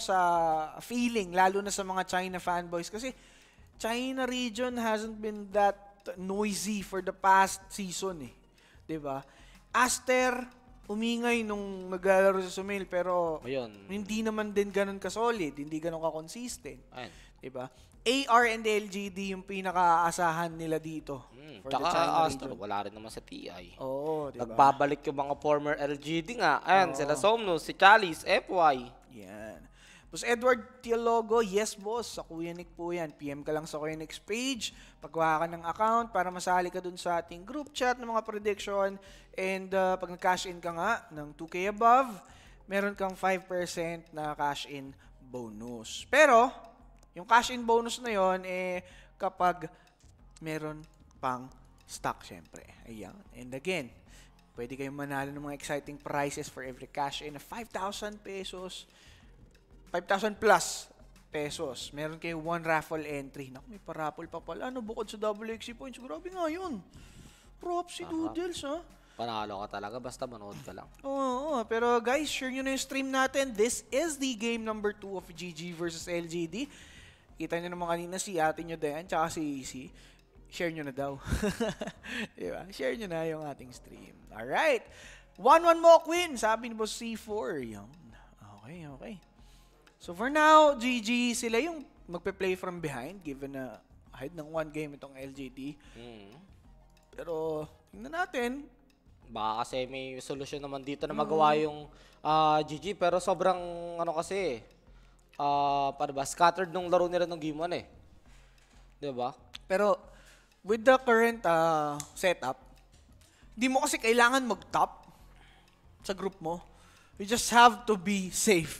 sa feeling, lalo na sa mga China fanboys. Kasi China region hasn't been that noisy for the past season eh. ba? Diba? Aster, umingay nung naglalaro sa Sumil pero Ayun. hindi naman din ganun ka-solid, hindi ganun ka-consistent. Ayun. Diba? AR and LGD yung pinakaasahan nila dito. Mm, for tsaka Astro, region. wala rin naman sa TI. Oo, diba? Nagbabalik yung mga former LGD nga. Ayan, Oo. sila Somno, si Chalice, FY. Yan. Boss Edward Tiologo, yes boss, sa Kuyanik po yan. PM ka lang sa Kuyanik's page, pagkuha ka ng account para masali ka dun sa ating group chat ng mga prediction. And uh, pag nag-cash in ka nga ng 2K above, meron kang 5% na cash in bonus. Pero, yung cash in bonus na yon eh, kapag meron pang stock, syempre. Ayan. And again, pwede kayong manalo ng mga exciting prizes for every cash in na 5,000 pesos, 5,000 plus pesos. Meron kayo one raffle entry. Naku, may pa-raffle pa pala. Ano, bukod sa WXC points. Grabe nga yun. Prop si Doodles, ha? Panalo ka talaga, basta manood ka lang. Oo, oo, pero guys, share nyo na yung stream natin. This is the game number 2 of GG versus LGD. Kita nyo naman kanina si ate nyo Dayan, tsaka si Easy. Share nyo na daw. diba? Share nyo na yung ating stream. Alright. 1-1 mo, Queen. Sabi ni Boss C4. Yun. Okay, okay. So for now, GG sila yung magpe-play from behind given na ahead ng one game itong LGT. Mm. Pero tingnan natin. Baka kasi may solusyon naman dito na mm. magawa yung uh, ah, GG pero sobrang ano kasi uh, ah, para ba scattered nung laro nila ng game 1 eh. 'Di ba? Pero with the current uh, setup, di mo kasi kailangan mag-top sa group mo We just have to be safe.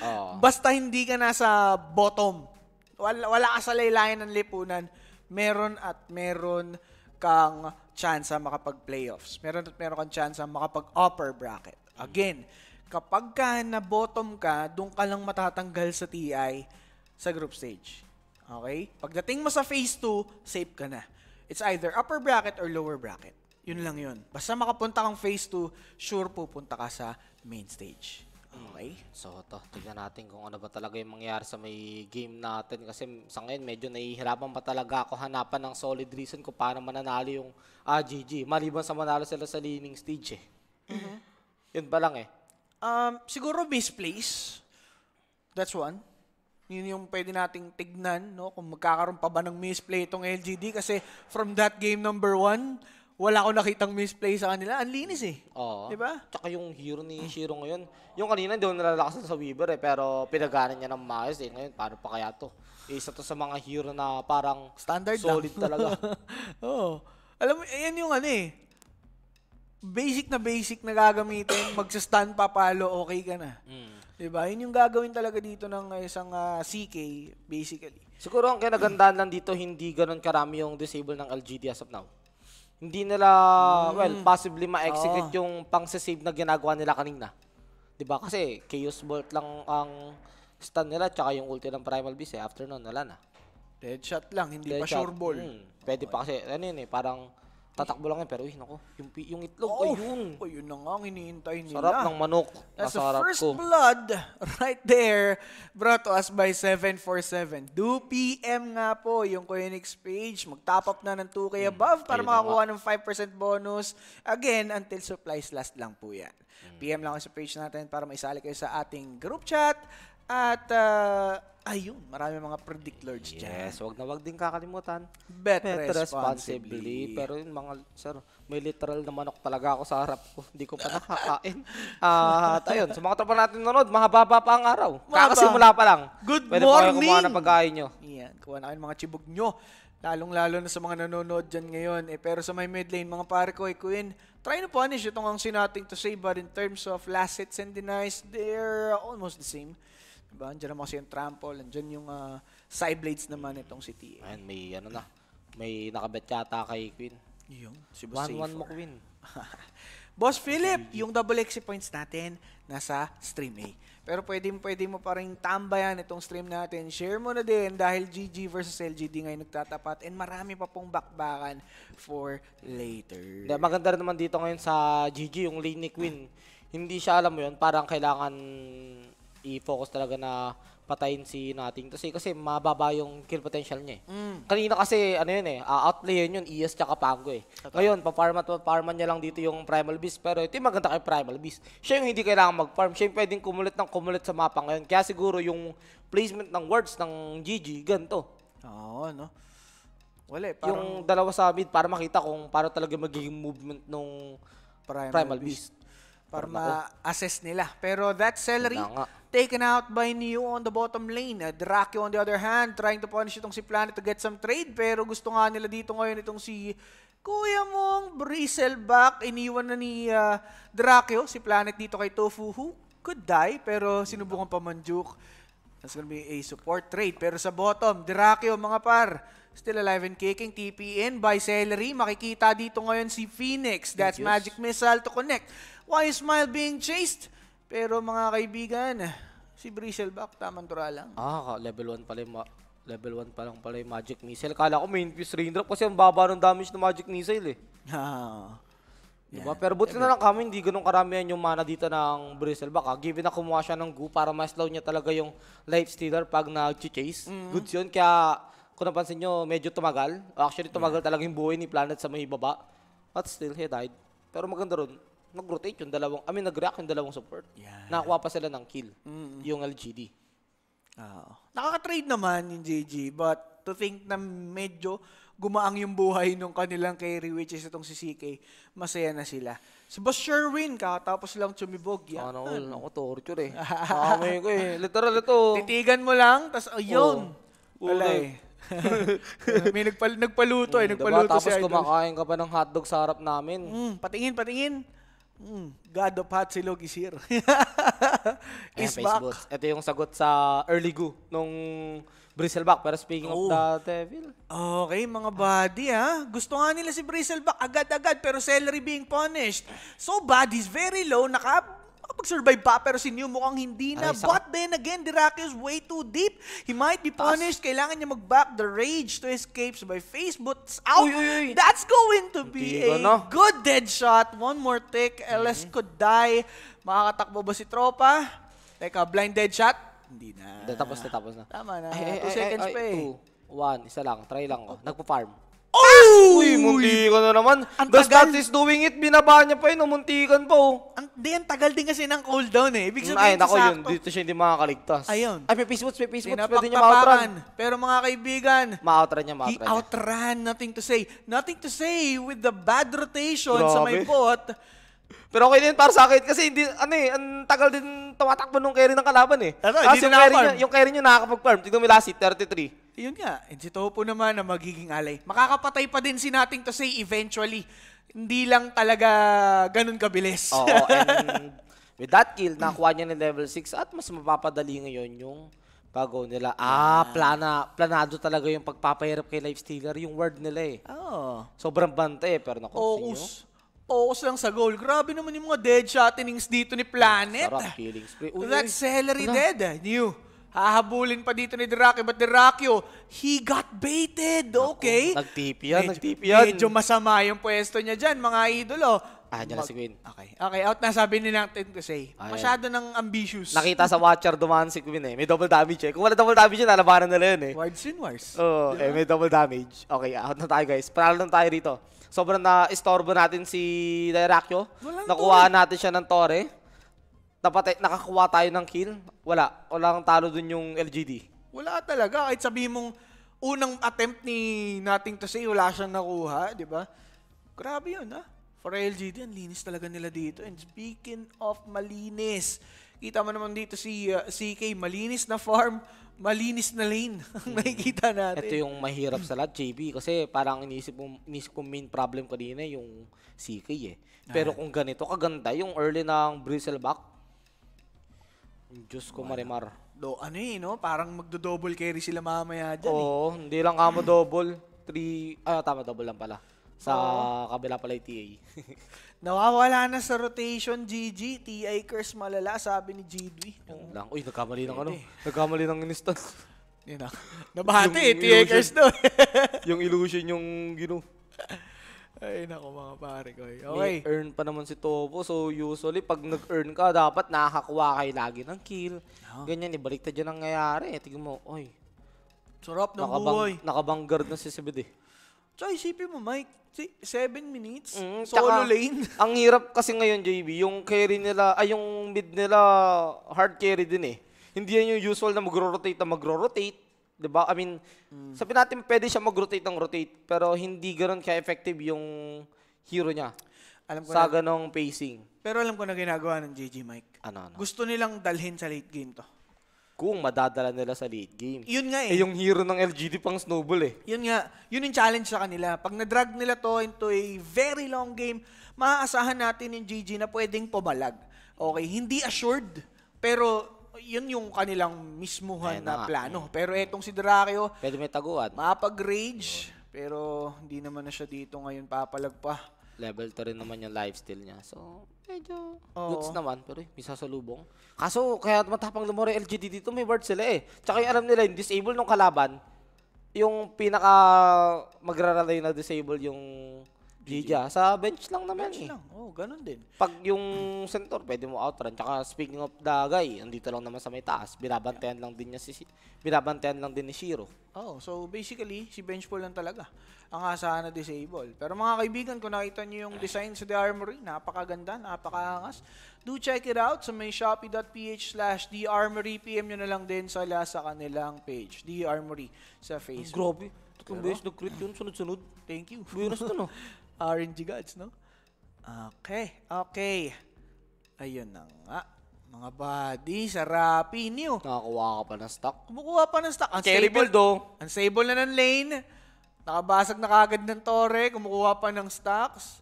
Basta hindi ka nasa bottom, wala, wala ka sa laylayan ng lipunan, meron at meron kang chance na makapag-playoffs. Meron at meron kang chance na makapag-upper bracket. Again, kapag ka na bottom ka, doon ka lang matatanggal sa TI sa group stage. Okay? Pagdating mo sa phase 2, safe ka na. It's either upper bracket or lower bracket. Yun lang yun. Basta makapunta kang phase 2, sure pupunta ka sa main stage. Okay. Hmm. So, to, tignan natin kung ano ba talaga yung mangyayari sa may game natin. Kasi sa ngayon, medyo nahihirapan pa talaga ako hanapan ng solid reason ko para mananalo yung ah, GG. Maliban sa manalo sila sa leaning stage eh. Mm-hmm. Yun pa lang eh. Um, siguro misplace. That's one. Yun yung pwede nating tignan, no? Kung magkakaroon pa ba ng misplay itong LGD. Kasi from that game number one, wala akong nakitang misplay sa kanila. Ang linis eh. Oo. Di ba? Tsaka yung hero ni Shiro ngayon. Yung kanina, hindi ko nalalakasan sa Weaver eh. Pero pinagana niya ng maayos eh. Ngayon, paano pa kaya to? Isa to sa mga hero na parang Standard solid lang. talaga. Oo. Alam mo, ayan yung ano eh. Basic na basic na gagamitin. Magsa-stand papalo, okay ka na. Mm. Diba? Yun yung gagawin talaga dito ng isang uh, ah, CK, basically. Siguro ang kinagandaan lang dito, hindi ganun karami yung disable ng LGD as of now hindi nila, mm. well, possibly ma-execute oh. yung pang-save na ginagawa nila kanina. 'Di ba Kasi Chaos Bolt lang ang stun nila tsaka yung ulti ng Primal Beast eh. After nun, wala na. Deadshot lang, hindi Dead pa sure ball. Mm. Pwede okay. pa kasi, ano yun eh, parang Tatakbo lang yan, pero uy, naku, yung, yung itlog, oh, ayun. Oh, na nga ang hinihintay nila. Sarap ng manok. That's Nasa harap first ko. blood right there brought to us by 747. 2 PM nga po yung Koenix page. Mag-top up na ng 2K hmm, above para makakuha ng 5% bonus. Again, until supplies last lang po yan. Hmm. PM lang sa page natin para maisali kayo sa ating group chat at uh, ayun, marami mga predict lords yes, dyan. Yes, wag na wag din kakalimutan. Bet, Bet responsibly. responsibly. Pero yung mga, sir, may literal na manok talaga ako sa harap ko. Hindi ko pa nakakain. uh, at ayun, sa mga tropa natin nanonood, mahaba pa ang araw. Mahaba. Kakasimula pa lang. Good Pwede morning! Pwede pa kayo ng pagkain nyo. Yan, kuha na mga chibog nyo. Lalong-lalo na sa mga nanonood dyan ngayon. Eh, pero sa may mid lane, mga pare ko, eh, Queen, try to punish itong ang sinating to say, but in terms of last hits and denies, they're almost the same. Diba? Andiyan naman kasi yung trample, andiyan yung uh, side blades naman itong si TA. Ayan, may ano na. May nakabet yata kay Queen. Yung si Boss 1-1 mo Queen. Boss Philip, yung double XC points natin nasa stream A. Pero pwede, pwede mo pa rin tambayan itong stream natin. Share mo na din dahil GG versus LGD ngayon nagtatapat and marami pa pong bakbakan for later. Maganda rin naman dito ngayon sa GG, yung lane ni Queen. Hindi siya alam mo yun, parang kailangan i-focus talaga na patayin si nating kasi kasi mababa yung kill potential niya eh. Mm. Kanina kasi ano yun eh, uh, outplay yun yun, ES tsaka Pango eh. Okay. Ngayon, paparma to paparma niya lang dito yung Primal Beast pero ito yung maganda kay Primal Beast. Siya yung hindi kailangan mag-farm, siya yung pwedeng kumulit ng kumulit sa mapa ngayon. Kaya siguro yung placement ng wards ng GG, ganto. Oo, no? Wala eh, parang... Yung dalawa sa mid para makita kung paano talaga magiging movement nung Primal, Primal Beast. Beast para ma-assist nila. Pero that celery, taken out by Neo on the bottom lane. Uh, eh, Draki on the other hand, trying to punish itong si Planet to get some trade. Pero gusto nga nila dito ngayon itong si Kuya mong Brisel back. Iniwan na ni uh, ah, Drakio, oh, si Planet dito kay Tofu who could die. Pero sinubukan pa manjuk. That's gonna be a support trade. Pero sa bottom, Drakio oh, mga par. Still alive and kicking. TP in by Celery. Makikita dito ngayon si Phoenix. That's Magic Missile to connect Why is Mile being chased? Pero mga kaibigan, si Bristleback, tamang tura lang. Ah, level 1 pala yung level 1 pa lang pala yung magic missile. Kala ko main piece raindrop kasi ang baba ng damage ng magic missile eh. Ah. Diba? Pero buti na lang kami, hindi ganun karamihan yung mana dito ng Bristle. Baka given na kumuha siya ng goo para mas slow niya talaga yung life stealer pag nag-chase. Mm-hmm. Goods yun. Kaya kung napansin nyo, medyo tumagal. Actually, tumagal yeah. talaga yung buhay ni Planet sa may baba. But still, he died. Pero maganda ron nag-rotate yung dalawang, I mean, nag-react yung dalawang support. Yeah. Nakakuha pa sila ng kill, mm-hmm. yung LGD. Oo. Nakaka-trade naman yung JG, but to think na medyo gumaang yung buhay nung kanilang carry, which is itong si CK, masaya na sila. Si Boss Sherwin, tapos lang tumibog. Yan. Ano, ano? ako torture eh. Nakamay ko eh. Literal ito. Titigan mo lang, tapos ayun. Oh. Wala eh. May nagpal nagpaluto eh. Mm, diba? Nagpaluto diba? Tapos si Idol. kumakain ka pa ng hotdog sa harap namin. Mm, patingin, patingin. Mm, God of Hot Silog is here. is Ayan, back. Ito yung sagot sa early goo nung Bristleback. Pero speaking oh. of the devil. Okay, mga buddy ha. Gusto nga nila si Bristleback agad-agad pero celery being punished. So bad, he's very low. Naka Makapag-survive pa pero si New mukhang hindi na. Ay, But then again, Dirac is way too deep. He might be punished. As- Kailangan niya mag-back the rage to escape by Facebook's out. Uy, uy, uy. That's going to be Tigo, a no? good dead shot. One more take. Mm-hmm. LS could die. Makakatakbo ba si Tropa? Teka, blind dead shot? Hindi na. Tapos na, tapos na. Tama na. Ay, ay, two ay, seconds ay, ay, pa eh. Two. One, isa lang. Try lang ko. Oh, oh. Nagpa-farm. Oh! Uy, muntikan na naman. Ang The stats is doing it. Binaba niya pa yun. Muntikan pa oh. Ang, di, ang tagal din kasi ng cooldown eh. Ibig sabihin, Ay, nako yun. Dito siya hindi makakaligtas. Ayun. Ay, may peace boots, may peace boots. Pwede niya ma-outrun. Pero mga kaibigan, Ma-outrun niya, ma-outrun niya. outran. Nothing to say. Nothing to say with the bad rotation sa may pot. Pero okay din para sa akin kasi hindi ano eh, ang tagal din tumatakbo nung carry ng kalaban eh. Tama, Tapos hindi yung carry niya, yung carry niya nakakapag-farm. Tingnan mo yung last 33. Yun nga, and eh, si Topo naman na magiging alay. Makakapatay pa din si nating to say eventually. Hindi lang talaga ganun kabilis. Oo, and with that kill, nakuha niya ng level 6 at mas mapapadali ngayon yung bago nila. Ah, plana, planado talaga yung pagpapahirap kay Lifestealer, yung word nila eh. Oh. Sobrang banta eh, pero naku, Focus. Focus lang sa goal. Grabe naman yung mga dead shot innings dito ni Planet. Sarap, killing spree. Uy, That celery dead, eh, new. Hahabulin pa dito ni Dracchio. But Dracchio, oh, he got baited. Okay? Ako, nagtipi yan, medyo, yan. Medyo masama yung pwesto niya dyan, mga idolo. Oh. Ah, dyan Mag- si Queen. Okay. Okay, out na sabi ni natin eh, kasi. Ayan. Masyado nang ambitious. Nakita sa Watcher dumaan si Queen eh. May double damage eh. Kung wala double damage yun, lalabanan nila yun eh. Wards yun, Wards. Oo, oh, eh, may double damage. Okay, out na tayo guys. Panalo na tayo rito. Sobrang na-istorbo natin si Dairakyo. Oh. Nakuha natin siya ng Tore napatay, eh, nakakuha tayo ng kill, wala. Wala Walang talo dun yung LGD. Wala talaga. Kahit sabi mong unang attempt ni nating to say, wala siyang nakuha, di ba? Grabe yun, ha? Ah. For LGD, ang linis talaga nila dito. And speaking of malinis, kita mo naman dito si uh, ah, CK, malinis na farm, malinis na lane ang nakikita hmm. natin. Ito yung mahirap sa lahat, JB. Kasi parang inisip mo, inisip ko main problem kanina yung CK eh. Pero ah. kung ganito kaganda, yung early ng Bristleback, Diyos ko, Marimar. Do, ano eh, no? Parang magdo-double carry sila mamaya dyan eh. Oo, hindi lang kamo double. Three, ah, tama, double lang pala. Sa Oo. kabila pala yung TA. Nawawala na sa rotation, GG. TI curse malala, sabi ni Jidwi. Yun lang. Uy, nagkamali ng ano. Nagkamali ng instance. Yun na. Nabati eh, curse doon. yung illusion yung gino. Ay, nako mga pare ko. Okay. May earn pa naman si Topo. So, usually, pag nag-earn ka, dapat nakakakuha kayo lagi ng kill. No. Ah. Ganyan, ibalik ta dyan ang nangyayari. Eh, tignan mo, oy. Sarap ng nakabang, buhay. Nakabanggard na si Sibid eh. Tsaka isipin mo, Mike, 7 minutes, mm, solo tsaka, lane. ang hirap kasi ngayon, JB, yung carry nila, ay yung mid nila, hard carry din eh. Hindi yan yung usual na magro-rotate na magro-rotate 'di ba? I mean, mm. sabi natin pwede siya mag-rotate ng rotate, pero hindi ganoon ka-effective yung hero niya. Alam ko sa na, ganong pacing. Pero alam ko na ginagawa ng JG Mike. Ano, ano? Gusto nilang dalhin sa late game to. Kung madadala nila sa late game. Yun nga eh. eh yung hero ng LGD pang snowball eh. Yun nga. Yun yung challenge sa kanila. Pag na-drag nila to into a very long game, maaasahan natin yung JG na pwedeng pumalag. Okay, hindi assured, pero yun yung kanilang mismuhan na, na plano. Nga. Pero etong si Dracchio, pwede may taguan. Mapag-rage, pero hindi naman na siya dito ngayon papalagpa. Level to rin naman yung lifestyle niya. So, medyo Oo. goods naman. Pero eh, may sasalubong. Kaso, kaya matapang lumore LGD dito, may word sila eh. Tsaka yung alam nila, yung disable nung kalaban, yung pinaka magraralay na disable yung Gija. Sa bench lang naman bench eh. Lang. Oh, ganun din. Pag yung center, pwede mo outrun. Tsaka speaking of Dagay, andito lang naman sa may taas. Binabantayan yeah. lang din niya si binabantayan lang din ni Shiro. Oh, so basically, si bench pull lang talaga. Ang asahan na disable. Pero mga kaibigan, kung nakita niyo yung design sa The Armory, napakaganda, napakaangas. Do check it out sa may shopee.ph slash The Armory. PM nyo na lang din sa, sa kanilang page, The Armory, sa Facebook. Grabe. Tatlong diba? beses nag-crit yun, sunod-sunod. Thank you. Buenos to, no? RNG gods, no? Okay, okay. Ayun na nga. Mga buddy, sarapi niyo. Nakakuha ka pa ng stock. Kumukuha pa ng stock. Unstable, though. Unstable na ng lane. Nakabasag na kagad ng tore. Kumukuha pa ng stocks.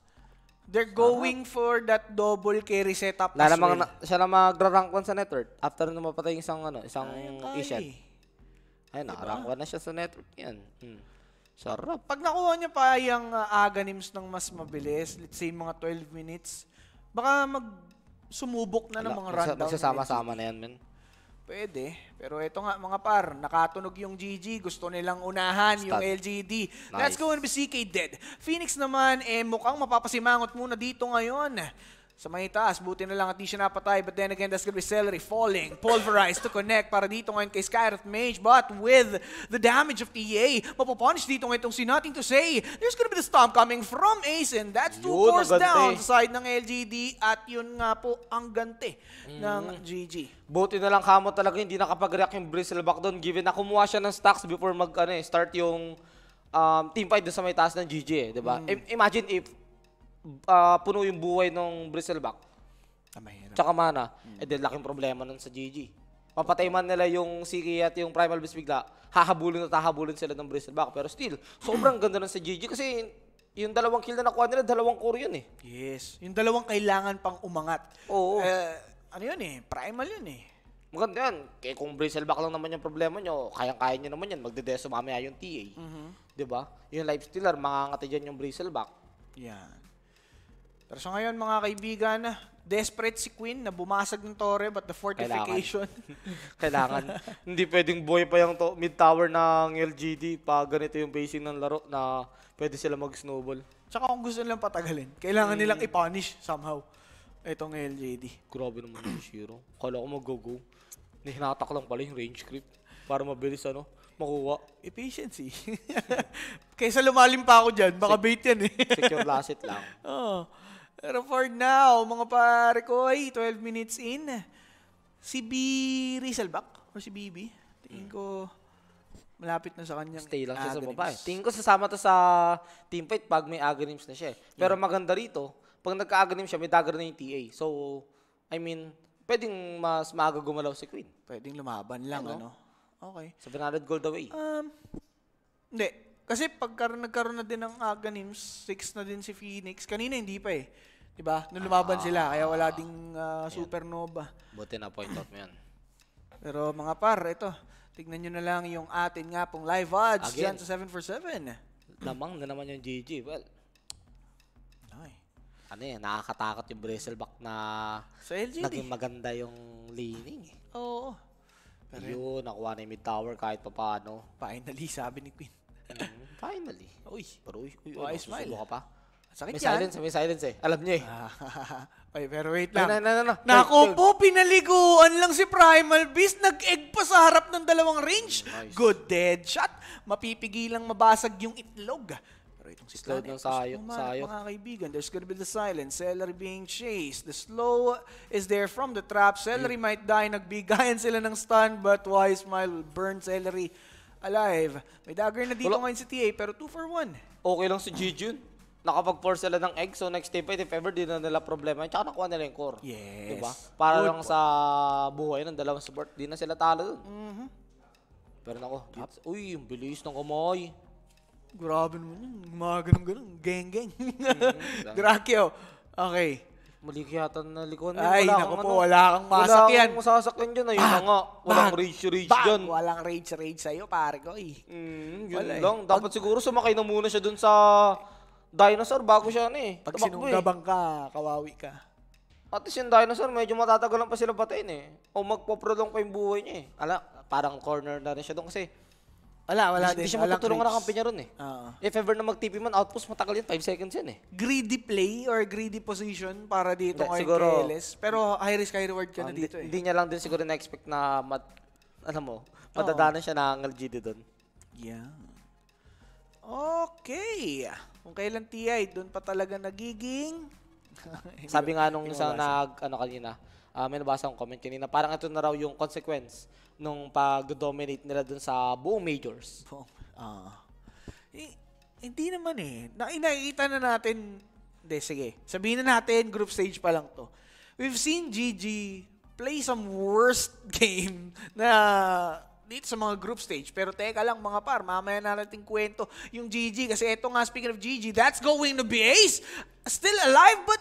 They're going Sarap. for that double carry setup Lala as well. siya na magra-rank sa network after na mapatay isang, ano, isang Ay, Asian. Ay, diba? rank na siya sa network. yan. Hmm. Sarap. Pag nakuha niya pa yung uh, ah, aganims ng mas mabilis, let's say mga 12 minutes, baka mag sumubok na ng mga rundown. Magsasama-sama na yan, men. Pwede. Pero ito nga mga par, nakatunog yung GG. Gusto nilang unahan Stud. yung LGD. Nice. Let's go and be CK dead. Phoenix naman, eh, mukhang mapapasimangot muna dito ngayon sa may taas. Buti na lang at di siya napatay. But then again, that's gonna be Celery falling, pulverized to connect para dito ngayon kay Skyrath Mage. But with the damage of TA, mapapunish dito ngayon itong si Nothing to Say. There's gonna be the stomp coming from Ace and that's two yun, cores down sa side ng LGD at yun nga po ang gante mm. ng GG. Buti na lang Kamo talaga hindi nakapag-react yung back doon given na kumuha siya ng stocks before mag ano, eh, start yung um, team fight doon sa may taas ng GG eh, 'di ba? Mm. I- imagine if uh, puno yung buhay ng Bristleback. Ah, mahirap. Tsaka mana. Hmm. Eh, then, laking problema nun sa GG. Papatay man nila yung Siki at yung Primal Beast bigla, hahabulin at hahabulin sila ng Bristleback. Pero still, sobrang ganda nun sa GG kasi yung dalawang kill na nakuha nila, dalawang core yun eh. Yes. Yung dalawang kailangan pang umangat. Oo. Uh, ano yun eh, primal yun eh. Maganda yan. Kaya kung Bristleback lang naman yung problema nyo, kayang-kaya nyo naman yan. Magdedeso mamaya yung TA. Mm-hmm. ba? Diba? Yung Lifestealer, makangati dyan yung Bristleback. Yan. Yeah. Pero sa so ngayon mga kaibigan, desperate si Queen na bumasag ng torre but the fortification. Kailangan. Kailangan. Hindi pwedeng boy pa yung to- mid tower ng LGD pa ganito yung pacing ng laro na pwede sila mag-snowball. Tsaka kung gusto nilang patagalin, kailangan mm. nilang i-punish somehow itong LGD. Grabe naman yung Shiro. Kala ko mag-go-go. Nihinatak lang pala yung range creep para mabilis ano, makuha. Efficiency. Eh, eh. Kaysa lumalim pa ako dyan, baka bait yan eh. Secure last lang. Oo. Oh. Pero for now, mga pare ko, ay 12 minutes in. Si B. Rizal back? Or si BB? Tingin hmm. ko, malapit na sa kanya. Stay lang siya sa baba. Eh. Tingin ko sasama to sa team fight pag may agonims na siya. Eh. Pero maganda rito, pag nagka-agonim siya, may dagger na yung TA. So, I mean, pwedeng mas maaga gumalaw si Queen. Pwedeng lumaban lang, Ano? ano? Okay. So, Bernard Gold away. Um, hindi. Kasi pagka nagkaroon na din ng agonims, six na din si Phoenix. Kanina hindi pa eh. 'Di ba? Nung lumaban ah. sila, kaya wala ding uh, supernova. Buti na point out mo 'yan. Pero mga par, ito. Tignan nyo na lang yung atin nga pong live odds Again. dyan sa 7 for 7. Lamang na naman yung GG. Well, Ay. ano eh, nakakatakot yung bristleback na sa LGD. naging maganda yung leaning. eh. Oo. Pero Pero- yun, nakuha na yung mid-tower kahit pa paano. Finally, sabi ni Queen. Mm. Finally. Uy. Pero uy, uy, uy. smile. Susubo ka pa. Sakit may yan. silence, may silence eh. Alam niya eh. Ay, pero wait lang. Na, na, na, na. Nako po, pinaliguan lang si Primal Beast. Nag-egg pa sa harap ng dalawang range. Mm, nice. Good dead shot. Mapipigilang mabasag yung itlog. Pero itong si Slow ng sayo, sayo. Mga kaibigan, there's gonna be the silence. Celery being chased. The slow is there from the trap. Celery mm. might die. Nagbigayan sila ng stun, but why Smile will burn Celery alive. May dagger na dito Wala. ngayon si TA, pero 2 for 1. Okay lang si Jijun. nakapag force sila ng egg, so next time fight, if ever, di na nila problema. Tsaka nakuha nila yung core. Yes. Diba? Para Good lang point. sa buhay ng dalawang support, di na sila talo dun. Mhm. Pero nako, uy, yung bilis ng kamay. Grabe naman yun. Mga ganun-ganun. Gang-gang. Drakio. Mm-hmm. Okay. Mali yata na nalikuan. Ay, wala naku po, ano, wala kang masakyan. Wala kang masasakyan dyan. Ayun eh. na nga. Walang bang, rage rage bang, dyan. Walang rage rage sa'yo, pare ko eh. Mm, yun wala, eh. lang. Dapat Pag, siguro sumakay na muna siya dun sa dinosaur bago siya ano eh. Pag eh. sinunggabang eh. ka, kawawi ka. At least yung dinosaur, medyo matatagalan pa sila patayin eh. O magpaprolong pa yung buhay niya eh. Ala, parang corner na rin siya doon kasi wala, wala din. Hindi siya Walang matutulungan ng kampanya ron eh. Oo. If ever na mag-TP man, outpost matagal yun, 5 seconds yan eh. Greedy play or greedy position para dito Hindi, kay siguro- KLS. Pero high risk, high reward ka ah, na dito eh. hindi niya lang din siguro na-expect na, mat, alam mo, matadanan siya na angal GD doon. Yeah. Okay. Kung kailan TI, doon pa talaga nagiging... Sabi nga nung isang nag, ano kanina, ah, may nabasa akong comment kanina, parang ito na raw yung consequence nung pag-dominate nila dun sa buong majors. Uh, eh, hindi naman eh. Na, nakikita na natin, hindi sige, sabihin na natin group stage pa lang to. We've seen GG play some worst game na dito sa mga group stage. Pero teka lang mga par, mamaya na natin kwento yung GG. Kasi eto nga, speaking of GG, that's going to be Ace. Still alive, but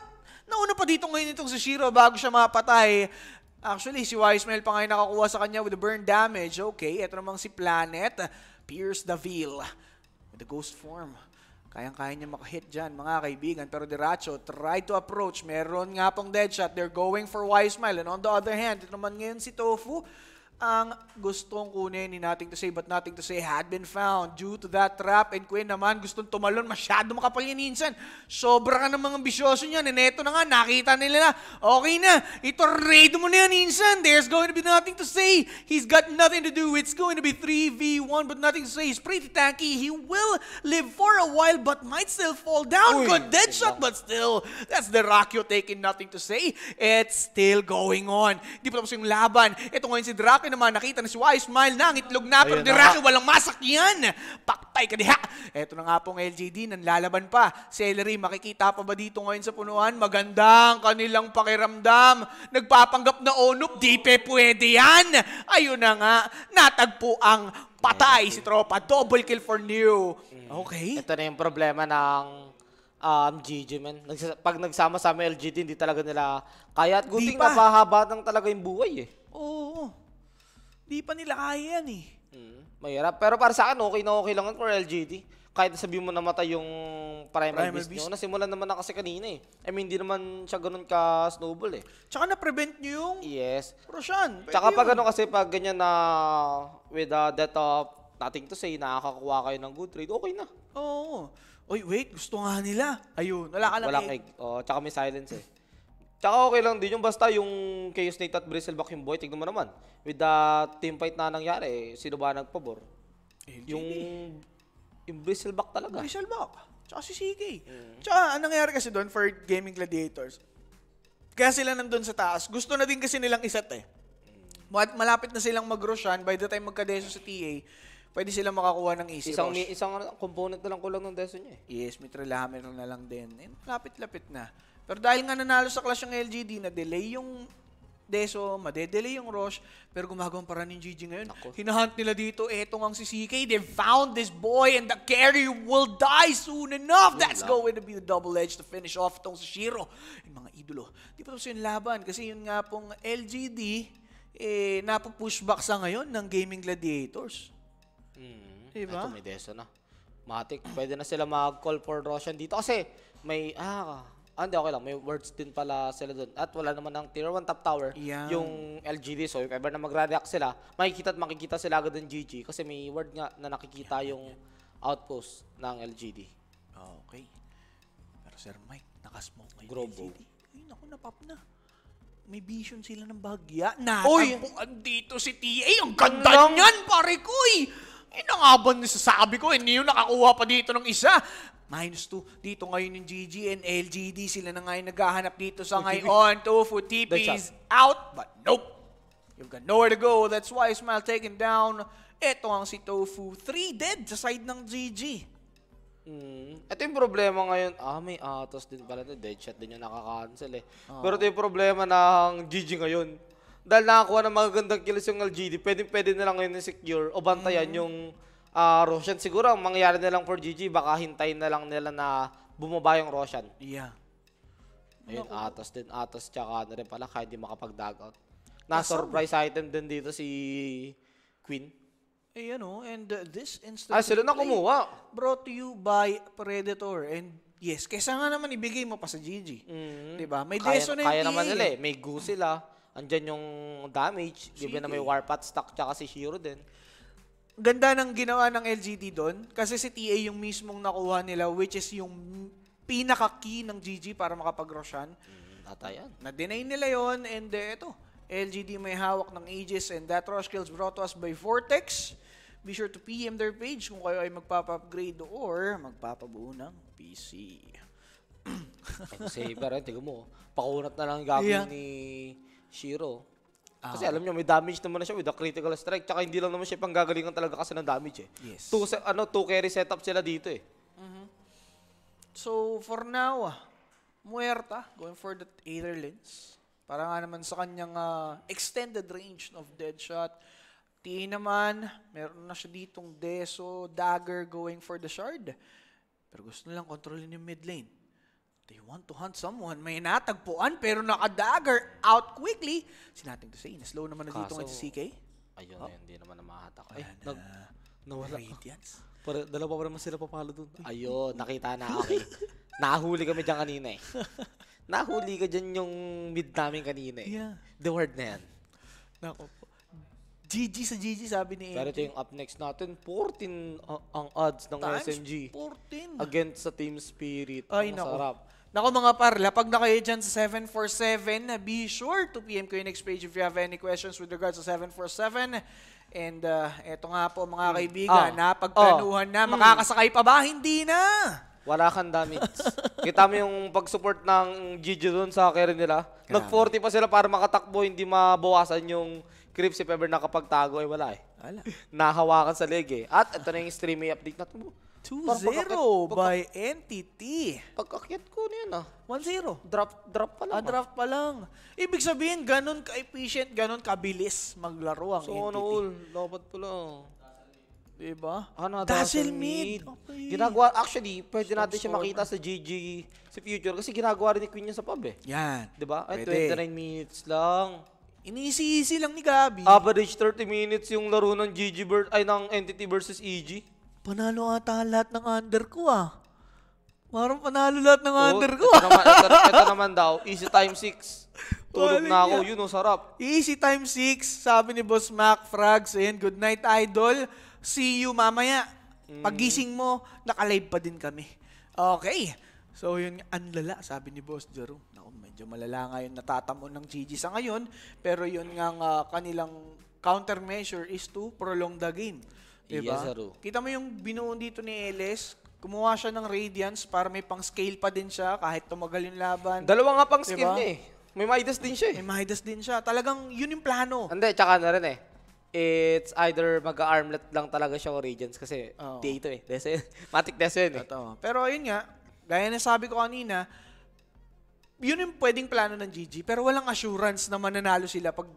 nauna pa dito ngayon itong si Shiro bago siya mapatay. Actually, si Wisemail pa ngayon nakakuha sa kanya with the burn damage. Okay, eto namang si Planet. Pierce the Veil with the Ghost Form. Kayang-kaya niya makahit dyan, mga kaibigan. Pero Diracho, try to approach. Meron nga pong Deadshot. They're going for Wisemail. And on the other hand, ito naman ngayon si Tofu ang gustong kunin ni nating to say but nating to say had been found due to that trap and Quinn naman gustong tumalon masyado makapal yan minsan sobra ka ng mga bisyoso niya neneto na nga nakita nila na okay na ito raid mo na yan minsan there's going to be nothing to say he's got nothing to do it's going to be 3v1 but nothing to say he's pretty tanky he will live for a while but might still fall down Uy, good dead shot but still that's the rock Rakyo taking nothing to say it's still going on hindi pa tapos yung laban ito ngayon si Drake akin naman nakita na si Y, smile na, ang itlog na, pero dirako, walang yan. Paktay ka diha. Eto na nga pong LGD, nang lalaban pa. Celery, makikita pa ba dito ngayon sa punuan? Magandang kanilang pakiramdam. Nagpapanggap na onop, di pe pwede yan. Ayun na nga, natagpo ang patay si Tropa. Double kill for New. Mm. Okay. Ito na yung problema ng um, GG, man. Nags pag nagsama-sama LGD, hindi talaga nila kaya. At guting napahaba nang talaga yung buhay eh. Hindi pa nila kaya yan eh. Mm, mahirap. Pero para sa akin, okay na okay lang yan for LGD. Kahit sabihin mo namatay yung primal, primal beast, beast. nasimulan naman na kasi kanina eh. I mean, hindi naman siya ganun ka-snowball eh. Tsaka na-prevent niyo yung yes. Roshan. Tsaka pag ano kasi, pag ganyan na with the death of nothing to say, nakakakuha kayo ng good trade, okay na. Oo. Oy, wait, gusto nga nila. Ayun, wala ka lang Wala eh. egg. egg. Oh, tsaka may silence eh. Tsaka okay lang din yung basta yung kay Snake at Bristleback yung boy, tignan mo naman. With the team fight na nangyari, sino ba nagpabor? LGD. Yung, yung Bristleback talaga. Bristleback. Tsaka si CK. Mm. Tsaka ang nangyari kasi doon for Gaming Gladiators, kaya sila nandun sa taas, gusto na din kasi nilang isat eh. Mm. Malapit na silang mag by the time magka-deso sa TA, pwede sila makakuha ng easy isang, rush. Isang ano, component na lang kulang ng deso niya eh. Yes, may trilameral na lang din. And eh, malapit-lapit na. Pero dahil nga nanalo sa clash yung LGD, na-delay yung Deso, madedelay yung Roche, pero gumagawang paraan ng GG ngayon. Ako. Hinahunt nila dito, eto ang si CK, they found this boy and the carry will die soon enough. Good That's going to be the double edge to finish off itong si Shiro. Yung mga idolo, di pa tapos yung laban kasi yun nga pong LGD, eh, napupushback sa ngayon ng Gaming Gladiators. Mm. Diba? Ito may Deso na. Matik, pwede na sila mag-call for Roshan dito kasi may, ah, Ah, hindi, okay lang. May words din pala sila doon. At wala naman ng tier 1 top tower. Yeah. Yung LGD. So, if ever na mag-react sila, makikita at makikita sila agad ng GG. Kasi may word nga na nakikita yeah, yung yeah. outpost ng LGD. Okay. Pero Sir Mike, nakasmoke ngayon Grobo. LGD. Ay, naku, napap na. May vision sila ng bahagya. Natagpuan andito si TA. Ang ganda niyan, pare ko eh! Eh, nangaban na sasabi ko, eh, Neo nakakuha pa dito ng isa. Minus 2. Dito ngayon yung GG and LGD. Sila na ngayon naghahanap dito sa ngayon. Tofu TP is out, but nope. You've got nowhere to go. That's why Smile taken down. Ito ang si Tofu. Three dead sa side ng GG. Mm. Ito yung problema ngayon. Ah, may atos din pala. Deadshot din yung nakaka-cancel eh. Oh. Pero ito yung problema ng GG ngayon dahil nakakuha ng magagandang kilos yung LGD, pwede, pwede na lang ngayon secure o bantayan mm yung uh, Roshan. Siguro, ang mangyayari na lang for GG, baka hintayin na lang nila na bumaba yung Roshan. Yeah. Ayun, atas din. Atas, tsaka na ano rin pala kaya hindi makapag-dug out. Na-surprise item din dito si Queen. Ayan eh, o, and uh, this instant... Ah, sila na kumuha. Brought to you by Predator and Yes, kaysa nga naman ibigay mo pa sa GG. Mm-hmm. 'Di ba? May kaya, Deso na Kaya naman eh. nila eh. May Goo sila andyan yung damage, given na may warpath stack tsaka si Shiro din. Ganda ng ginawa ng LGD doon kasi si TA yung mismong nakuha nila which is yung pinaka-key ng GG para makapag-Roshan. Mm, natayan. Na-deny nila yon and uh, eto, LGD may hawak ng Aegis and that rush kills brought to us by Vortex. Be sure to PM their page kung kayo ay magpapa-upgrade or magpapabuo ng PC. Saber, eh. Tigo mo. Pakunat na lang gamit yeah. ni Shiro. Ah. Kasi alam niyo, may damage naman na siya with a critical strike. Tsaka hindi lang naman siya panggagalingan talaga kasi ng damage eh. Yes. Two, se- ano, two carry setup sila dito eh. Mm-hmm. So, for now, ah, Muerta going for the Aether Lens. Para nga naman sa kanyang uh, extended range of Deadshot. T naman, meron na siya ditong Deso, Dagger going for the Shard. Pero gusto nilang kontrolin yung mid lane. They want to hunt someone. May natagpuan pero naka-dagger out quickly. Sinating to say, slow naman na dito ng ngayon CK. Ayun oh. na, eh, hindi naman na mahatak. Ay, na, nag, nawala. Radiance. Para, dalawa pa naman sila papalo doon. Ayun, nakita na. Okay. Eh. Nahuli kami diyan kanina eh. Nahuli ka dyan yung mid namin kanina eh. Yeah. The word na yan. Nako po. GG sa GG sabi ni AJ. Pero ito yung up next natin. 14 ah, ang odds ng Times SMG. 14. Against sa Team Spirit. Ay, ang sarap. Nako mga parla, pag na kayo dyan sa 747, be sure to PM ko yung next page if you have any questions with regards to 747. And uh, eto nga po mga kaibigan, ah. napagtanuhan oh. na, makakasakay pa ba? Hindi na! Wala kang damage. Kita mo yung pag-support ng Gigi doon sa carry nila. Nag-40 pa sila para makatakbo, hindi mabawasan yung creeps if ever nakapagtago. Eh, wala eh. Wala. Nahawakan sa leg eh. At ito na yung streaming update na to. 2-0 by NTT. Pag-akyat ko na yan ah. 1-0. Drop, drop pa lang. Ah, ah, drop pa lang. Ibig sabihin, ganun ka-efficient, ganun kabilis maglaro ang so, NTT. So ano all, dapat pala. Diba? Ano, Dazzle Mid. Okay. Ginagawa, actually, pwede Stop natin siya makita sa GG, sa future, kasi ginagawa rin ni Queen niya sa pub eh. Yan. Diba? Ay, 29 minutes lang. Inisi-isi lang ni Gabi. Average 30 minutes yung laro ng GG, ay ng Entity versus EG panalo ata lahat ng under ko ah. Parang panalo lahat ng oh, under ko. Ito naman, ito, ito ah. naman daw, easy time 6. Tulog na ako, yun oh, sarap. Easy time 6, sabi ni Boss Mac, Frags, and good night idol. See you mamaya. Mm. Pagising mo, nakalive pa din kami. Okay. So yun, ang lala, sabi ni Boss Jerome. Naku, medyo malala nga yung natatamo ng Gigi sa ngayon. Pero yun nga uh, kanilang countermeasure is to prolong the game. Diba? Yes, Aro. Kita mo yung binuon dito ni LS, kumuha siya ng Radiance para may pang-scale pa din siya kahit tumagal yung laban. Dalawa nga pang diba? skill niya eh. May Midas din siya eh. May Midas din siya. Talagang yun yung plano. Hindi, tsaka na rin eh. It's either mag-armlet lang talaga siya o Radiance kasi oh. D8 eh. Deso yun. Matic Deso yun eh. Totoo. Pero yun nga, gaya na sabi ko kanina, yun yung pwedeng plano ng GG pero walang assurance na mananalo sila pag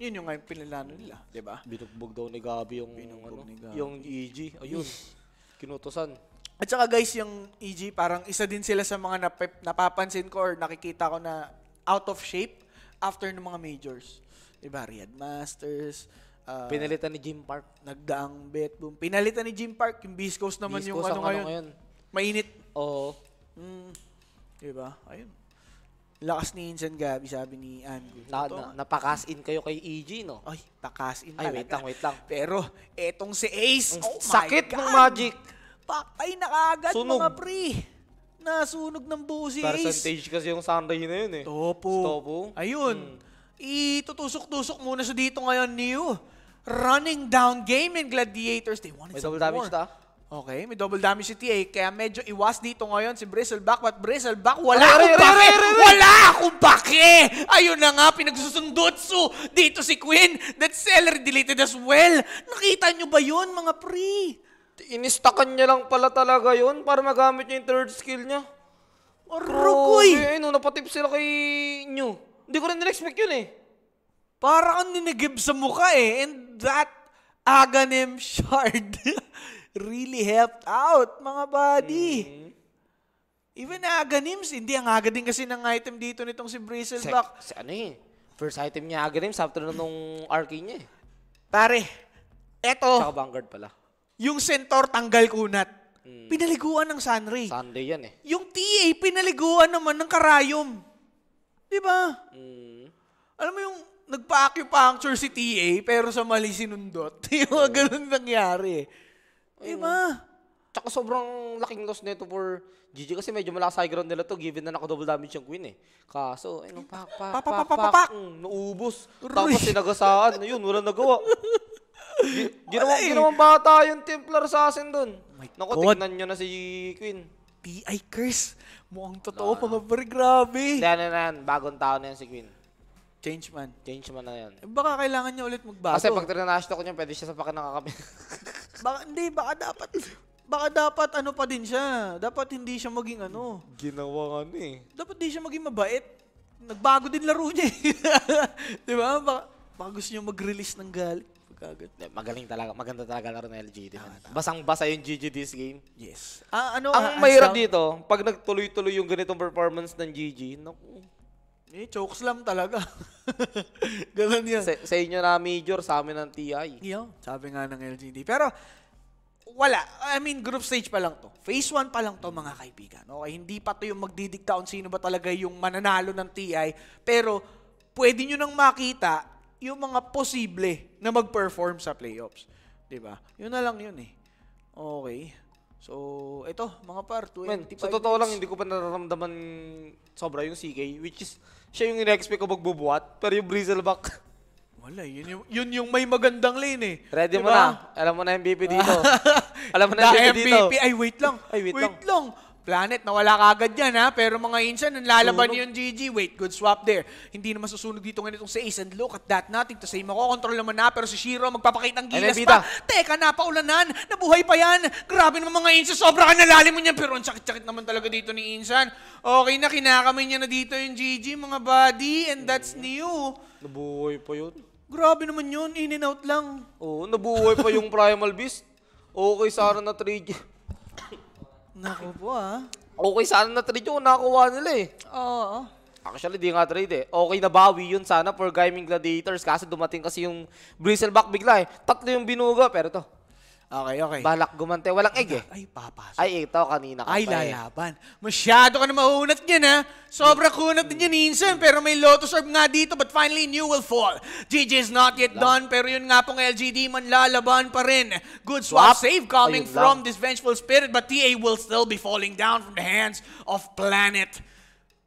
yun yung ngayon pinilano nila, di ba? Binugbog daw ni Gabi yung, Binugbog ano, ni Gabi. yung EG. Ayun, kinutosan. At saka guys, yung EG, parang isa din sila sa mga nap- napapansin ko or nakikita ko na out of shape after ng mga majors. Di ba? Riyadh Masters, uh, pinalitan ni Jim Park. Nagdaang bet boom. Pinalitan ni Jim Park, yung Beast naman Beast yung ano, ano, ngayon. ngayon. Mainit. Oo. Mm, ba? Ayun. Lakas ni Insan Gabby, sabi ni Angu. Na, na, napakas in kayo kay EG, no? Ay, pakas in Ay, wait lang, wait lang. Pero, etong si Ace, mm, oh sakit ng magic. Paktay na agad, Sunog. mga pre. Nasunog ng buo si Ace. Percentage kasi yung Sunday na yun eh. Topo. Topo. Ayun. Hmm. Itutusok-tusok muna sa dito ngayon, New. Running down game in Gladiators. They wanted May some double damage more. ta. Okay, may double damage si TA, kaya medyo iwas dito ngayon si Bristleback, but Bristleback, wala akong bake! Wala akong bake! Eh. Ayun na nga, pinagsusundotso dito si Quinn, that seller deleted as well. Nakita nyo ba yun, mga pre? Inistakan niya lang pala talaga yun para magamit niya yung third skill niya. Arugoy! Eh, no, napatip sila kay New. Hindi ko rin nil yun eh. Parang ang ninigib sa mukha eh, and that Aghanim Shard. really helped out, mga buddy. Mm-hmm. Even Aganims, hindi ang aga din kasi ng item dito nitong si Bristleback. Sa, sa ano eh, first item niya Aganims after na nung RK niya eh. Pare, eto. Saka Vanguard pala. Yung Centaur tanggal kunat. Hmm. Pinaliguan ng Sunray. Sunday yan eh. Yung TA, pinaliguan naman ng Karayom. Di ba? Hmm. Alam mo yung nagpa-acupuncture si TA pero sa mali sinundot. yung hmm. ganun nangyari eh. Mm. Iba. Diba? Tsaka sobrang laking loss nito for GG kasi medyo malakas high ground nila to given na naka-double damage yung queen eh. Kaso, ano, pak, pak, pak, pak, pak, pak, mm, naubos. Tapos sinagasaan, yun, wala nagawa. ginawa, eh. ginawang bata yung Templar Assassin dun. Oh Naku, God. tignan nyo na si Queen. PI curse. Mukhang totoo, mga pre, grabe. Yan na yan, bagong tao na yan si Queen. Change man. Change man na yan. Eh, baka kailangan niya ulit magbago. Kasi pag tinanashto ko niya, pwede siya sa pakin nakakapin. Baka, hindi, baka dapat, baka dapat ano pa din siya. Dapat hindi siya maging ano. Ginawa ano eh. Dapat hindi siya maging mabait. Nagbago din laro niya eh. Di ba? Baka, baka gusto niya mag-release ng galit. Pagkagat. Magaling talaga. Maganda talaga laro ng LGD. Ah, Basang-basa yung GG this game. Yes. Ah, ano, Ang ah, mahirap ah, dito, pag nagtuloy-tuloy yung ganitong performance ng GG, naku, eh, chokes lang talaga. Ganun yan. Sa, sa inyo na major, sa amin ng TI. Yeah, sabi nga ng LGD. Pero, wala. I mean, group stage pa lang to. Phase 1 pa lang to, mga kaibigan. Okay, hindi pa to yung magdidikta kung sino ba talaga yung mananalo ng TI. Pero, pwede nyo nang makita yung mga posible na mag-perform sa playoffs. ba diba? Yun na lang yun eh. Okay. So, ito, mga par, 25 Man, so, totoo lang, hindi ko pa nararamdaman sobra yung CK, which is, siya yung in-expect ko magbubuhat, pero yung back. Wala, yun yung, yun yung may magandang lane eh. Ready diba? mo na. Alam mo na MVP dito. Alam mo na MVP, MVP dito. Ay, wait lang. Ay, wait, wait lang. lang. Planet, nawala ka agad yan ha. Pero mga insan, nanlalaban niyo yung GG. Wait, good swap there. Hindi naman susunog dito ngayon itong si Ace. And look at that natin. To say, makokontrol naman na. Pero si Shiro, magpapakita ng gilas pa. Teka, na, napaulanan. Nabuhay pa yan. Grabe naman mga insan. Sobra ka nalalim mo niyan. Pero ang sakit-sakit naman talaga dito ni insan. Okay na, kinakamay niya na dito yung GG, mga buddy. And that's new. Nabuhay pa yun. Grabe naman yun. In and out lang. Oo, nabuhay pa yung Primal Beast. Okay, Sarah na 3 Naku po ah. Okay, sana na-trade yung nakuha nila eh. Oo. Actually, di nga trade eh. Okay, bawi yun sana for Gaming Gladiators kasi dumating kasi yung Bristleback bigla eh. Tatlo yung binuga pero to, Okay, okay. Balak gumante. Walang egg eh. Ay, papasok. Ay, ito kanina ka Ay, pa eh. lalaban. Masyado ka na maunat niyan, ha? Sobra kunat din niya minsan, pero may Lotus Orb nga dito, but finally, new will fall. GG is not yet done, pero yun nga pong LGD man lalaban pa rin. Good swap, Swap. save coming Ayun from lang. this vengeful spirit, but TA will still be falling down from the hands of Planet.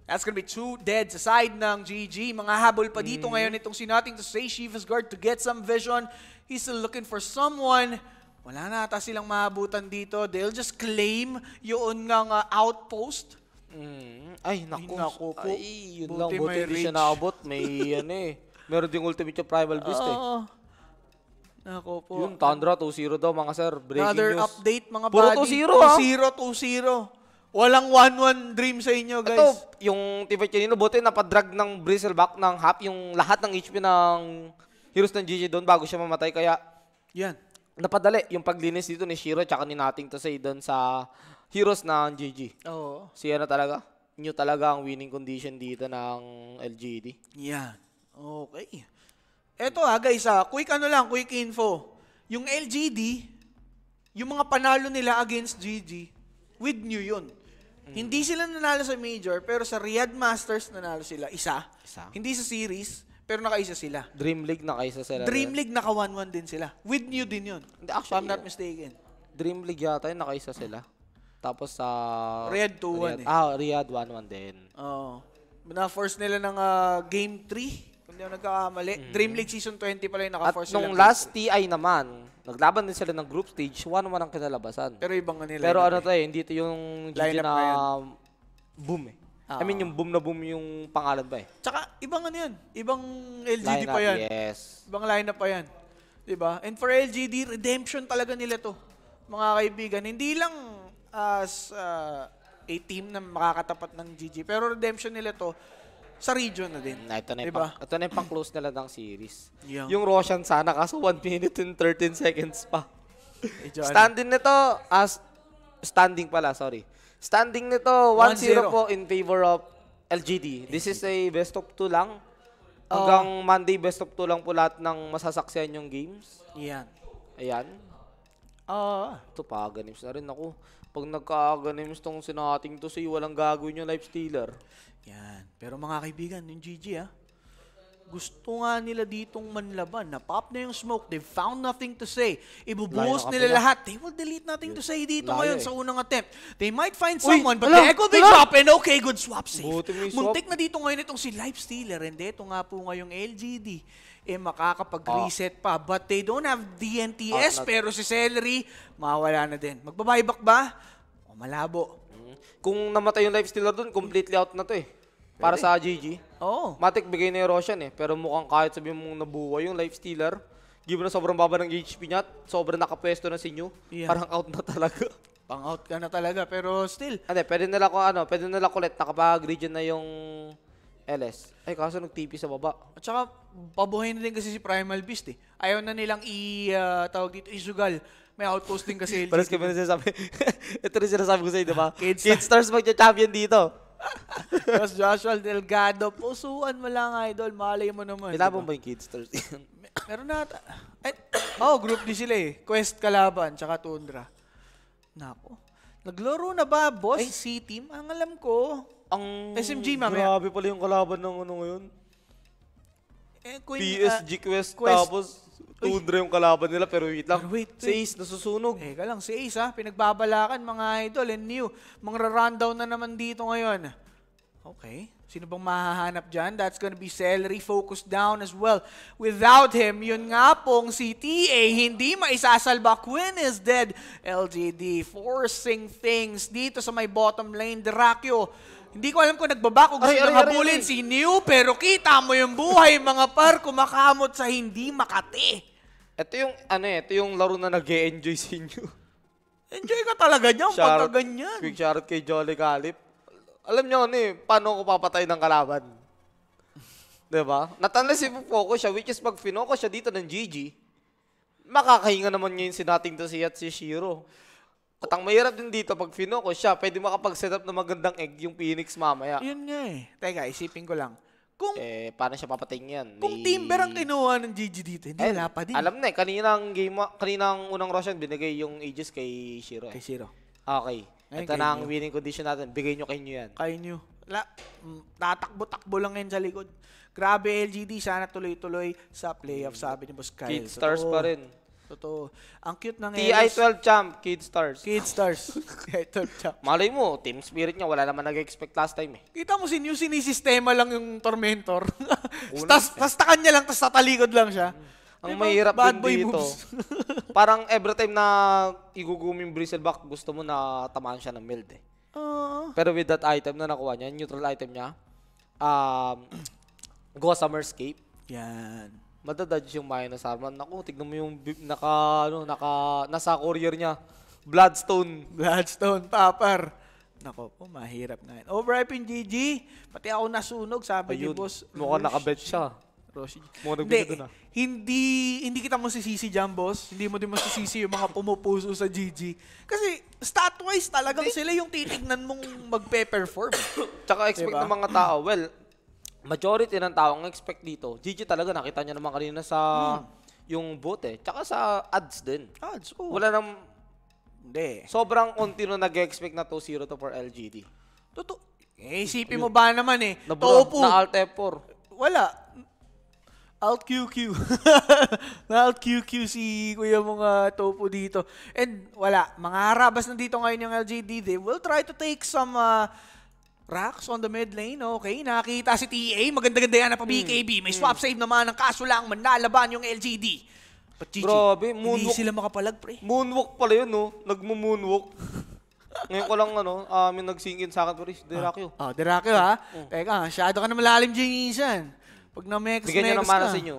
That's gonna be two dead sa side ng GG. Mga habol pa dito mm-hmm. ngayon itong sinating to say Shiva's Guard to get some vision. He's still looking for someone wala na ata silang maabutan dito. They'll just claim yung nga uh, outpost. Mm. Ay, naku. Ay, naku po. Ay, yun buti lang. Buti hindi siya naabot. May yan eh. Meron ding ultimate yung Primal Beast eh. Naku po. Yung Tundra 2-0 daw mga sir. Breaking Another news. update mga Puro buddy. Puro 2-0 2-0, 2-0. Walang 1-1 dream sa inyo, guys. Ito, yung Tivert kanino, buti napadrag ng back ng half, yung lahat ng HP ng heroes ng GG doon bago siya mamatay. Kaya, yan napadali yung paglinis dito ni Shiro tsaka ni Nating to say doon sa Heroes ng GG. Oo. Siya na talaga. New talaga ang winning condition dito ng LGD. Yan. Okay. Eto ha guys ha, quick ano lang, quick info. Yung LGD, yung mga panalo nila against GG, with new yun. Mm. Hindi sila nanalo sa major, pero sa Riyadh Masters nanalo sila. Isa. Isa. Hindi sa series. Pero nakaisa sila. Dream League nakaisa sila. Dream League naka 1-1 din sila. With new din yun. Actually, I'm not mistaken. Dream League yata yun, nakaisa sila. Tapos sa... Uh, Riyadh 2-1 eh. Ah, Riyadh 1-1 din. Oo. Oh. Na-force nila ng uh, game 3. Kung di ako nagkakamali. Mm. Dream League Season 20 pala yung naka-force nila. At nung last TI naman, naglaban din sila ng group stage, 1-1 ang kinalabasan. Pero ibang nila. Pero ano eh. tayo, eh, hindi ito yung GG na, na boom eh. Oo. I mean, yung boom na boom yung pangalan ba eh. Tsaka, ibang ano yan. Ibang LGD Lineup, pa yan. yes. Ibang lineup pa yan. 'Di ba? And for LGD, redemption talaga nila to. Mga kaibigan, hindi lang as uh, a team na makakatapat ng GG, pero redemption nila to sa region na din. Na, mm, ito na yung, diba? pang, ito na yung pang-close nila ng series. Yeah. Yung Roshan sana, kaso 1 minute and 13 seconds pa. Eh, standing nito, as standing pala, sorry. Standing nito, 1-0 po in favor of LGD. This is a best of 2 lang. Oh. Hanggang oh. Monday, best of 2 lang po lahat ng masasaksihan yung games. Yan. Ayan. Ah. Uh, Ito, paganims na rin ako. Pag nagkaganims tong sinating to, si walang gagawin yung life stealer. Yan. Pero mga kaibigan, yung GG ah. Gusto nga nila ditong manlaban. Napop na yung smoke. They found nothing to say. Ibubuhos nila lahat. They will delete nothing to say dito Layo ngayon eh. sa unang attempt. They might find Uy, someone, but ala, they echo the drop and okay, good swap safe. Muntik na dito ngayon itong si Lifestealer and ito nga po ngayong LGD eh makakapag-reset ah. pa. But they don't have DNTS, ah, pero si Celery, mawala na din. Magbabayback ba? O malabo. Hmm. Kung namatay yung lifestealer doon, completely out na to eh. Para sa GG. Oo. Matik bigay na yung Roshan eh. Pero mukhang kahit sabihin mo nabuhay yung life stealer, given na sobrang baba ng HP niya sobrang nakapwesto na si New, Yeah. parang out na talaga. Pang-out ka na talaga, pero still. Ate, pwede nila ko ano, pwede nila ko let nakapag region na yung LS. Ay, kaso nag-TP sa baba. At saka, pabuhay na din kasi si Primal Beast eh. Ayaw na nilang i, ah, tawag dito, isugal. May outpost din kasi LGT. Parang kami na sinasabi. Ito rin sinasabi ko sa di ba? Kids- Kid Stars magcha-champion dito. Tapos Joshua Delgado, pusuan mo lang, idol. Malay mo naman. Kilabang diba? ba yung Kidstars? Meron na ata. oh, group D sila eh. Quest Kalaban, tsaka Tundra. Nako. Naglaro na ba, boss? Ay, C-Team? Ang alam ko. Ang... SMG, mamaya. Grabe pala yung kalaban ng ano ngayon. Eh, Queen, PSG uh, ah, Quest, Quest, tapos Tundra yung kalaban nila, pero wait lang. Pero wait, si wait. Ace, nasusunog. Teka lang, si Ace ha, ah, pinagbabalakan mga idol and new. Mga rundown na naman dito ngayon. Okay. Sino bang mahahanap dyan? That's gonna be Celery focused down as well. Without him, yun nga pong si TA, eh, hindi maisasalba. Quinn is dead. LGD forcing things dito sa may bottom lane. Dracchio hindi ko alam kung nagbaba ko gusto ay, nang habulin si New, pero kita mo yung buhay mga par kumakamot sa hindi Makati. Ito yung ano eh, ito yung laro na nag enjoy si New. Enjoy ka talaga niya, pag ganyan. Quick shoutout kay Jolly Galip. Alam niyo ano eh, paano ko papatay ng kalaban. 'Di ba? Natanlas si Foko siya, which is pag finoko siya dito ng GG, makakahinga naman niya yung sinating to si at si Shiro. At ang mahirap din dito, pag finoko siya, pwede makapag-set up ng magandang egg yung Phoenix mamaya. Yun nga eh. Teka, isipin ko lang. Kung, eh, paano siya papating yan? Kung May... timber ang kinuha ng GG dito, hindi eh, wala pa din. Alam na eh, kaninang, game, kaninang unang Russian, binigay yung Aegis kay Shiro. Eh. Kay Shiro. Okay. Ay, Ito na ang winning condition natin. Bigay nyo kay nyo yan. Kay nyo. La, mm, tatakbo-takbo lang yan sa likod. Grabe LGD, sana tuloy-tuloy sa playoff, sabi ni Boss Kyle. Kid stars so, pa rin. Totoo. Ang cute ng TI-12 champ, Kid Stars. Kid Stars. TI-12 champ. Malay mo, team spirit niya, wala naman nag-expect last time eh. Kita mo si New sinisistema lang yung Tormentor. tas, tas takan niya lang, tas tatalikod lang siya. Ang diba? mahirap Bad din dito. parang every time na igugum yung bristleback, gusto mo na tamaan siya ng mild eh. Uh, Pero with that item na nakuha niya, neutral item niya, um, Gossamer's Cape. Yan madadodge yung Minus Arman. Naku, tignan mo yung naka, ano, naka, nasa courier niya. Bloodstone. Bloodstone, papar. Nako po, mahirap na yun. Overhyping GG. Pati ako nasunog, sabi Ayun, ni boss. Mukhang nakabet siya. Roshi. Ah. Hindi, hindi kita mo sisisi dyan, boss. Hindi mo din mo sisisi yung mga pumupuso sa GG. Kasi stat-wise talagang sila yung titignan mong magpe-perform. Tsaka expect diba? ng mga tao, well, majority ng tao ang expect dito. Gigi talaga, nakita niya naman kanina sa hmm. yung boot eh. Tsaka sa ads din. Ads, oo. Oh. Wala nang... Hindi. Sobrang konti na nag-expect na to 0 to 4 LGD. Totoo. Eh, isipin mo ba naman eh. Nabura, Topo. Na Alt F4. Wala. Alt QQ. na Alt QQ si kuya mong uh, Topo dito. And wala. Mga harabas na dito ngayon yung LGD. They will try to take some... Uh, Rax on the mid lane, okay. Nakita si TA, maganda-ganda yan na pa BKB. Hmm. May hmm. swap save naman, ang kaso lang, manlalaban yung LGD. But Gigi, Grabe, hindi moonwalk- sila makapalag, pre. Moonwalk pala yun, no? Nagmo-moonwalk. Ngayon ko lang, ano, amin um, nagsingin sa akin, Paris, Derakyo. Ah, oh, Derakyo ha. Hmm. Teka, masyado ka na malalim dyan minsan. Pag na-mex, Bigyan niyo ng sa inyo.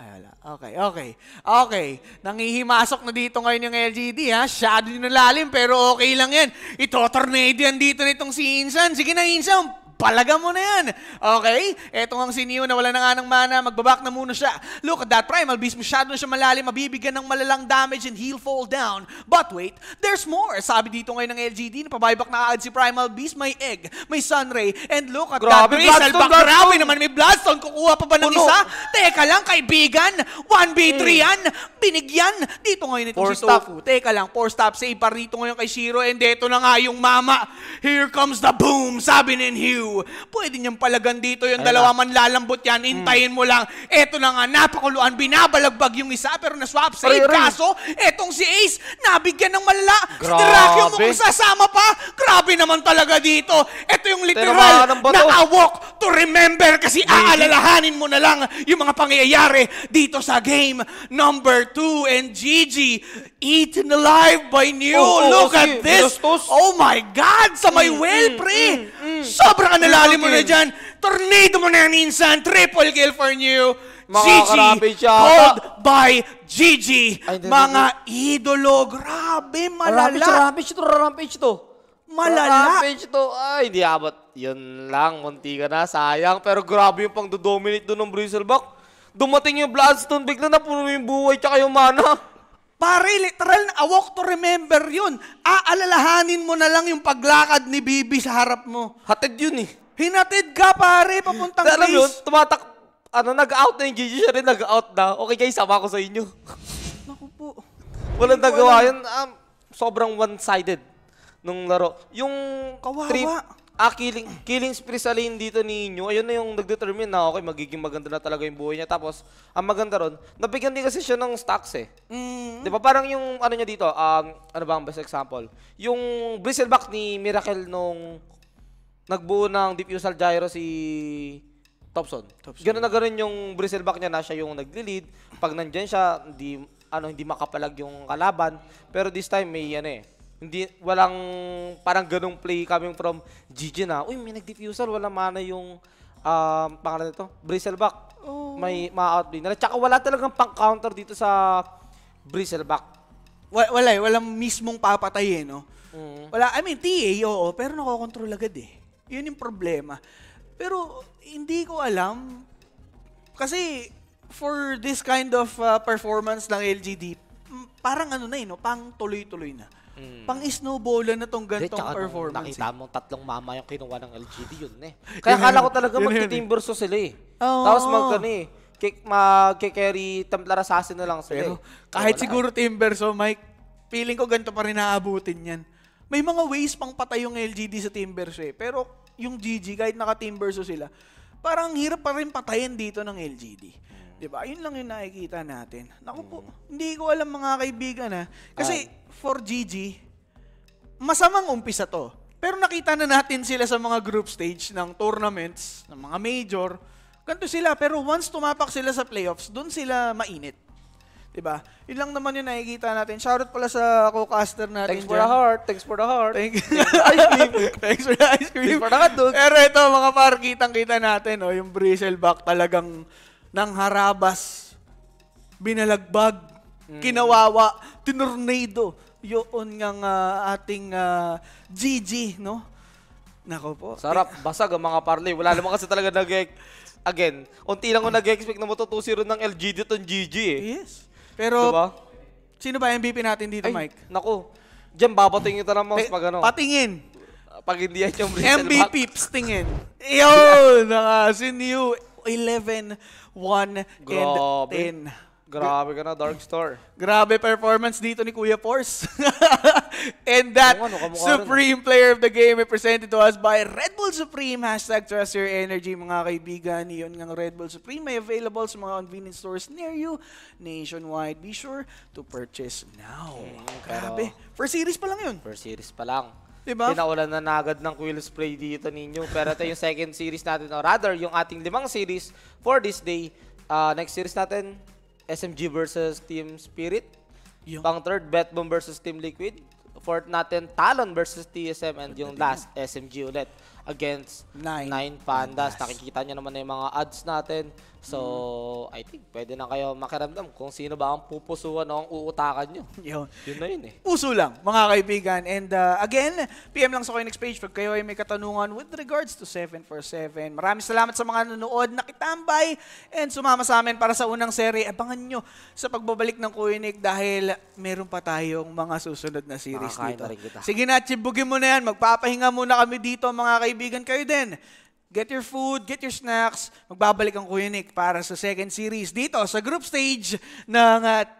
Ay, Okay, okay. Okay. Nangihimasok na dito ngayon yung LGD, ha? Shadow na nalalim, pero okay lang yan. Ito, tornado yan dito nitong si Insan. Sige na, Insan. Palaga mo na yan. Okay? Eto ang siniyo na wala na nga ng mana, magbabak na muna siya. Look at that primal beast, masyado na siya malalim, mabibigyan ng malalang damage and he'll fall down. But wait, there's more. Sabi dito ngayon ng LGD, na na agad si primal beast, may egg, may sunray, and look at grabe, that missile back. Grabe naman, may bloodstone. Kukuha pa ba ng Uno. isa? Teka lang, kaibigan. 1v3 hmm. yan. Binigyan. Dito ngayon itong si stop. Tofu. Teka lang, 4 stop save pa rito ngayon kay Shiro, and dito na nga yung mama. Here comes the boom, sabi ni Hugh you. Pwede niyang palagan dito yung ano dalawa man lalambot yan. Hmm. Hintayin mm. mo lang. Eto na nga, napakuluan. Binabalagbag yung isa pero na-swap sa Ay, Kaso, etong si Ace, nabigyan ng malala. Grabe. mo kung sasama pa. Grabe naman talaga dito. Ito yung literal na a walk to remember kasi Maybe. aalalahanin mo na lang yung mga pangyayari dito sa game number 2. And Gigi, eaten alive by new. Oh, oh, Look oh, at this. Gastos. Oh my God! Sa may mm, mm, well, pre. Mm, mm, Sobrang analalim mo na dyan. Tornado mo na yan, insan. Triple kill for new. Gigi, called by Gigi. mga idolo. Grabe, malala. Rampage to, rampage to. Malala. Rampage to. Ay, di abot. Ah, yun lang, munti ka na. Sayang. Pero grabe yung pang-dominate doon ng Bristleback. Dumating yung Bloodstone, bigla na puno yung buhay tsaka yung mana. Pare, literal na a walk to remember yun. Aalalahanin mo na lang yung paglakad ni Bibi sa harap mo. Hatid yun eh. Hinatid ka, pare, papuntang place. Alam tumatak, ano, nag-out na yung Gigi, siya rin nag-out na. Okay guys, sama ko sa inyo. Naku po. Walang nagawa yun. Um, sobrang one-sided nung laro. Yung Kawawa. Ah, killing, killing spree sa lane dito ninyo. Ayun na yung nagdetermine na okay, magiging maganda na talaga yung buhay niya. Tapos, ang maganda ron, nabigyan din kasi siya ng stocks eh. Mm. -hmm. Di ba? Parang yung ano niya dito, um, ano ba ang best example? Yung bristleback ni Miracle nung nagbuo ng diffusal gyro si Topson. Thompson. Ganun na ganun yung bristleback niya na siya yung nagli-lead. Pag nandyan siya, hindi, ano, hindi makapalag yung kalaban. Pero this time, may ano eh, hindi, walang parang ganung play coming from GG na, uy, may nag-diffusal, wala mana yung um, pangalan nito, Bristleback. Oh. May ma-outplay nila. Tsaka wala talagang pang-counter dito sa Bristleback. Wala, wala eh. Walang mismong papatay eh, no? Mm. Wala, I mean, TA, oo, pero nakokontrol agad eh. Yun yung problema. Pero hindi ko alam kasi for this kind of uh, performance ng LGD, parang ano na eh, no? pang tuloy-tuloy na. Mm. Pang snowballan na tong gantong De, performance. Eh. Nakita eh. mong tatlong mama yung kinuha ng LGD yun eh. Kaya kala ko talaga magti-team versus sila eh. Oh. Tapos magkano eh kick mag-carry Templar Assassin na lang sila. Pero eh. kahit so, siguro Timber so Mike, feeling ko ganito pa rin naabutin yan. May mga ways pang patay yung LGD sa Timber so eh. Pero yung GG kahit naka Timber so sila, parang hirap pa rin patayin dito ng LGD. 'Di ba? Yun lang yung nakikita natin. Naku po, mm. hindi ko alam mga kaibigan ha. Ah. Kasi ah. for Gigi, masamang umpisa to. Pero nakita na natin sila sa mga group stage ng tournaments, ng mga major. Ganto sila, pero once tumapak sila sa playoffs, doon sila mainit. 'Di ba? Yun lang naman yung nakikita natin. Shoutout pala sa co-caster natin. Thanks for dyan. the heart. Thanks for the heart. Thank Thanks for the ice cream. Thanks for the ice cream. for the hotdog. Pero ito, mga par, kita natin, oh, yung bristle back talagang ng harabas, binalagbag, mm. kinawawa, tinornado. Yun ng uh, ating uh, ah, GG, no? Nako po. Sarap, basag ang mga parlay. Wala naman kasi talaga nag- Again, unti lang ko nag-expect na mo ng LGD itong GG eh. Yes. Pero, diba? sino ba MVP natin dito, Ay, Mike? Nako, Diyan babating ito ng mouse eh, pag ano. Patingin! Pag hindi yan yung Bristol MVP, pstingin. Yun! Nakasin you, 11, 1, Grabe. and 10. Grabe ka na, Dark Star. Grabe performance dito ni Kuya Force. and that ano, ano, Supreme Player of the Game presented to us by Red Bull Supreme. Hashtag Trust Your Energy, mga kaibigan. Yun ng Red Bull Supreme. May available sa mga convenience stores near you nationwide. Be sure to purchase now. Okay, Grabe. First series pa lang yun. First series pa lang. Diba? Pinaulan na, na agad ng quill spray dito ninyo. Pero ito yung second series natin, or rather, yung ating limang series for this day. Uh, next series natin, SMG versus Team Spirit. Yung. Pang third, Betbomb versus Team Liquid. Fourth natin, Talon versus TSM. And yung last, SMG ulit against Nine, Nine Pandas. Pandas. Nakikita nyo naman na yung mga ads natin. So, mm-hmm. I think pwede na kayo makiramdam kung sino ba ang pupusuan o ang uutakan nyo. Yun. Yun na yun eh. Puso lang, mga kaibigan. And uh, again, PM lang sa Coinex page pag kayo ay may katanungan with regards to 747. Maraming salamat sa mga nanonood, nakitambay, and sumama sa amin para sa unang series. Abangan nyo sa pagbabalik ng Coinex dahil meron pa tayong mga susunod na series dito. Na rin kita. Sige na, chibugin mo na yan. Magpapahinga muna kami dito, mga kaibigan. Kayo din. Get your food, get your snacks. Magbabalik ang Kuya Nick para sa second series dito sa group stage ng uh,